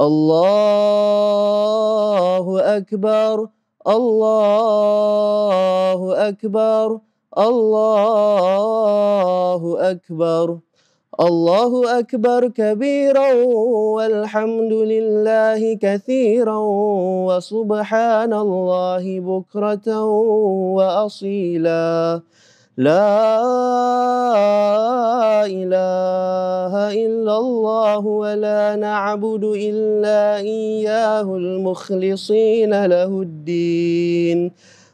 الله أكبر الله أكبر الله أكبر الله أكبر كبيرا والحمد لله كثيرا وسبحان الله بكرة وأصيلا لا إله إلا الله ولا نعبد إلا إياه المخلصين له الدين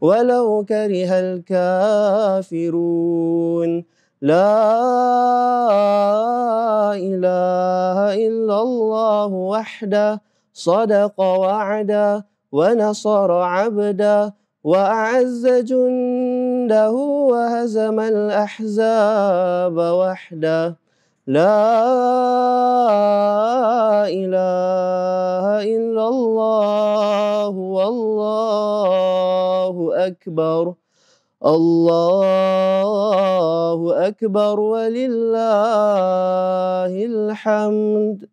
ولو كره الكافرون لا إله إلا الله وحده صدق وعده ونصر عبده وأعز جنده عنده وهزم الأحزاب وحده لا إله إلا الله والله أكبر الله أكبر ولله الحمد